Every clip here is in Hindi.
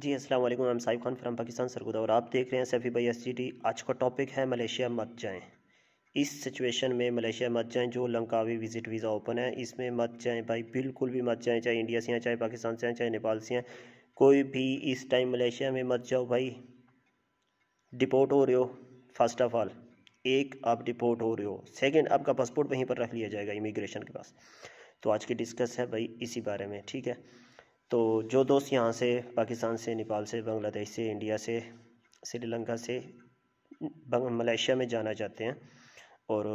जी अस्सलाम वालेकुम मैम साहिब खान फ्राम पाकिस्तान सरगुदा और आप देख रहे हैं सफ़ी भाई एस आज का टॉपिक है मलेशिया मत जाएं इस सिचुएशन में मलेशिया मत जाएं जो लंकावी विज़िट वीज़ा ओपन है इसमें मत जाएं भाई बिल्कुल भी मत जाएं चाहे इंडिया से हैं चाहे पाकिस्तान से हैं चाहे नेपाल से हैं कोई भी इस टाइम मलेशिया में मत जाओ भाई डिपोर्ट हो रहे हो फर्स्ट ऑफ ऑल एक आप डिपोर्ट हो रहे हो सेकेंड आपका पासपोर्ट वहीं पर रख लिया जाएगा इमिग्रेशन के पास तो आज की डिस्कस है भाई इसी बारे में ठीक है तो जो दोस्त यहाँ से पाकिस्तान से नेपाल से बांग्लादेश से इंडिया से श्रीलंका से मलेशिया में जाना चाहते हैं और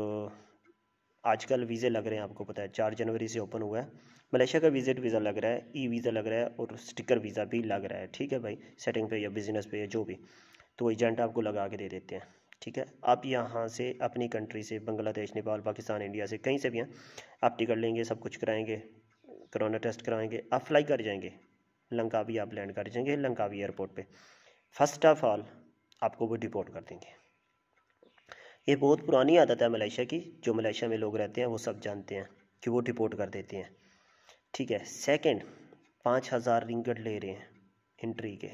आजकल वीज़े लग रहे हैं आपको पता है चार जनवरी से ओपन हुआ है मलेशिया का विजिट वीज़ा लग रहा है ई वीज़ा लग रहा है और स्टिकर वीज़ा भी लग रहा है ठीक है भाई सेटिंग पे या बिजनेस पे या जो भी तो एजेंट आपको लगा के दे देते हैं ठीक है आप यहाँ से अपनी कंट्री से बांग्लादेश नेपाल पाकिस्तान इंडिया से कहीं से भी हैं आप टिकट लेंगे सब कुछ कराएँगे करोना टेस्ट कराएंगे आप फ्लाई कर जाएंगे लंकावी आप लैंड कर जाएंगे लंकावी एयरपोर्ट पे फर्स्ट ऑफ ऑल आपको वो डिपोर्ट कर देंगे ये बहुत पुरानी आदत है मलेशिया की जो मलेशिया में लोग रहते हैं वो सब जानते हैं कि वो डिपोर्ट कर देते हैं ठीक है सेकेंड पाँच हज़ार ले रहे हैं इंट्री के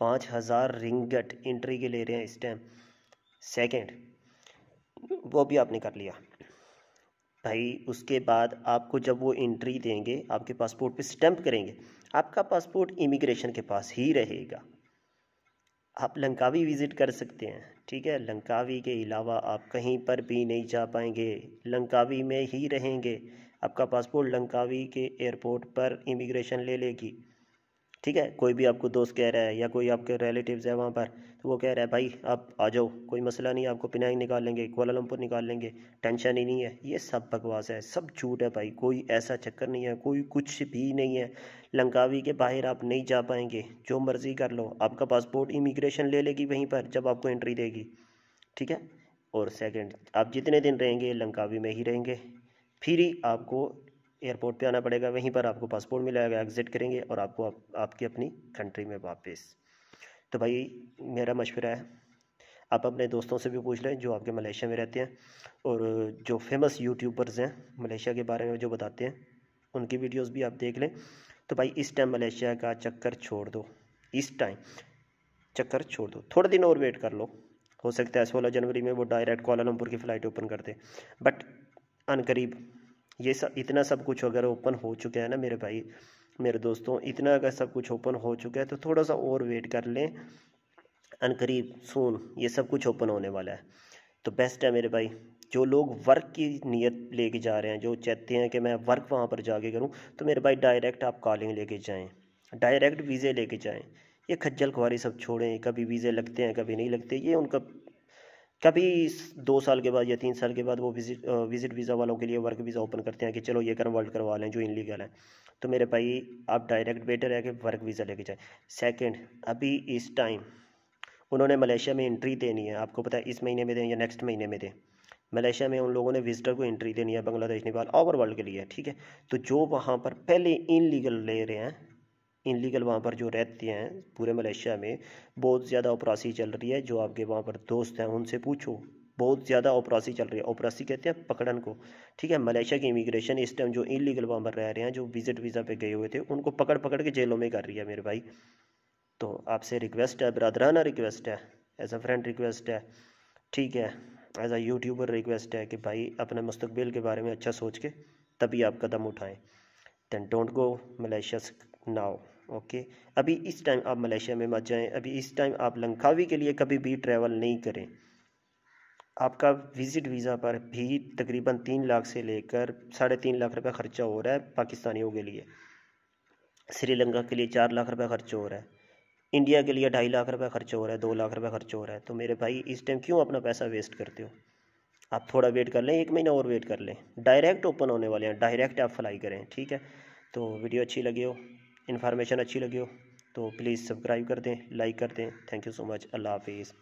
पाँच हज़ार रिंगट इंट्री के ले रहे हैं इस टाइम सेकेंड वो भी आपने कर लिया भाई उसके बाद आपको जब वो एंट्री देंगे आपके पासपोर्ट पे स्टैंप करेंगे आपका पासपोर्ट इमिग्रेशन के पास ही रहेगा आप लंकावी विज़िट कर सकते हैं ठीक है लंकावी के अलावा आप कहीं पर भी नहीं जा पाएंगे लंकावी में ही रहेंगे आपका पासपोर्ट लंकावी के एयरपोर्ट पर इमिग्रेशन ले लेगी ठीक है कोई भी आपको दोस्त कह रहा है या कोई आपके रिलेटिव्स है वहाँ पर तो वो कह रहा है भाई आप आ जाओ कोई मसला नहीं आपको पिनाई निकाल लेंगे कोलालमपुर निकाल लेंगे टेंशन ही नहीं है ये सब बकवास है सब झूठ है भाई कोई ऐसा चक्कर नहीं है कोई कुछ भी नहीं है लंकावी के बाहर आप नहीं जा पाएंगे जो मर्ज़ी कर लो आपका पासपोर्ट इमिग्रेशन ले लेगी वहीं पर जब आपको एंट्री देगी ठीक है और सेकेंड आप जितने दिन रहेंगे लंकावी में ही रहेंगे फिर ही आपको एयरपोर्ट पे आना पड़ेगा वहीं पर आपको पासपोर्ट मिलाएगा एग्ज़िट करेंगे और आपको आप, आपकी अपनी कंट्री में वापस तो भाई मेरा मशवरा है आप अपने दोस्तों से भी पूछ लें जो आपके मलेशिया में रहते हैं और जो फेमस यूट्यूबर्स हैं मलेशिया के बारे में जो बताते हैं उनकी वीडियोज़ भी आप देख लें तो भाई इस टाइम मलेशिया का चक्कर छोड़ दो इस टाइम चक्कर छोड़ दो थोड़े दिन और वेट कर लो हो सकता है सोलह जनवरी में वो डायरेक्ट कोलालमपुर की फ़्लाइट ओपन कर दे बट अनकरीब ये सब इतना सब कुछ अगर ओपन हो चुका है ना मेरे भाई मेरे दोस्तों इतना अगर सब कुछ ओपन हो चुका है तो थोड़ा सा और वेट कर लें अनकरीब सोन ये सब कुछ ओपन होने वाला है तो बेस्ट है मेरे भाई जो लोग वर्क की नीयत लेके जा रहे हैं जो चाहते हैं कि मैं वर्क वहाँ पर जाके करूँ तो मेरे भाई डायरेक्ट आप कॉलिंग लेके जाएँ डायरेक्ट वीज़े लेके जाएँ ये खज्जल खुआरी सब छोड़ें कभी वीज़े लगते हैं कभी नहीं लगते ये उनका कभी दो साल के बाद या तीन साल के बाद वो विजिट विजिट वीज़ा वालों के लिए वर्क वीज़ा ओपन करते हैं कि चलो ये कन्वर्ट करवा लें जो इनलीगल है तो मेरे भाई आप डायरेक्ट बेटर है कि वर्क वीज़ा लेके जाएं सेकंड अभी इस टाइम उन्होंने मलेशिया में एंट्री देनी है आपको पता है इस महीने में दें या नेक्स्ट महीने में दें मलेशिया में उन लोगों ने विजिटर को एंट्री देनी है बांग्लादेश नेपाल ओवर वर्ल्ड के लिए ठीक है तो जो वहाँ पर पहले इनलीगल ले रहे हैं इनलीगल वहाँ पर जो रहते हैं पूरे मलेशिया में बहुत ज़्यादा ओपरासी चल रही है जो आपके वहाँ पर दोस्त हैं उनसे पूछो बहुत ज़्यादा ओपरासी चल रही है ओपरासी कहते हैं पकड़न को ठीक है मलेशिया की इमिग्रेशन इस टाइम जो लीगल वहाँ पर रह रहे हैं जो विजिट वीज़ा पे गए हुए थे उनको पकड़ पकड़ के जेलों में कर रही है मेरे भाई तो आपसे रिक्वेस्ट है बरदराना रिक्वेस्ट है एज अ फ्रेंड रिक्वेस्ट है ठीक है एज अ यूट्यूबर रिक्वेस्ट है कि भाई अपने मुस्तबिल के बारे में अच्छा सोच के तभी आप कदम उठाएँ then don't go Malaysia now okay अभी इस टाइम आप मलेशिया में मत जाएं अभी इस टाइम आप लंकावी के लिए कभी भी ट्रैवल नहीं करें आपका विज़िट वीज़ा पर भी तकरीबन तीन लाख से लेकर साढ़े तीन लाख रुपये ख़र्चा हो रहा है पाकिस्तानियों के लिए श्रीलंका के लिए चार लाख रुपये खर्च हो रहा है इंडिया के लिए ढाई लाख रुपये खर्च हो रहा है दो लाख रुपये खर्च हो रहा है तो मेरे भाई इस टाइम क्यों अपना पैसा वेस्ट करते हो आप थोड़ा वेट कर लें एक महीना और वेट कर लें डायरेक्ट ओपन होने वाले हैं डायरेक्ट आप फ्लाई करें ठीक है तो वीडियो अच्छी लगी हो इन्फॉर्मेशन अच्छी लगी हो तो प्लीज़ सब्सक्राइब कर दें लाइक कर दें थैंक यू सो मच अल्लाह हाफिज़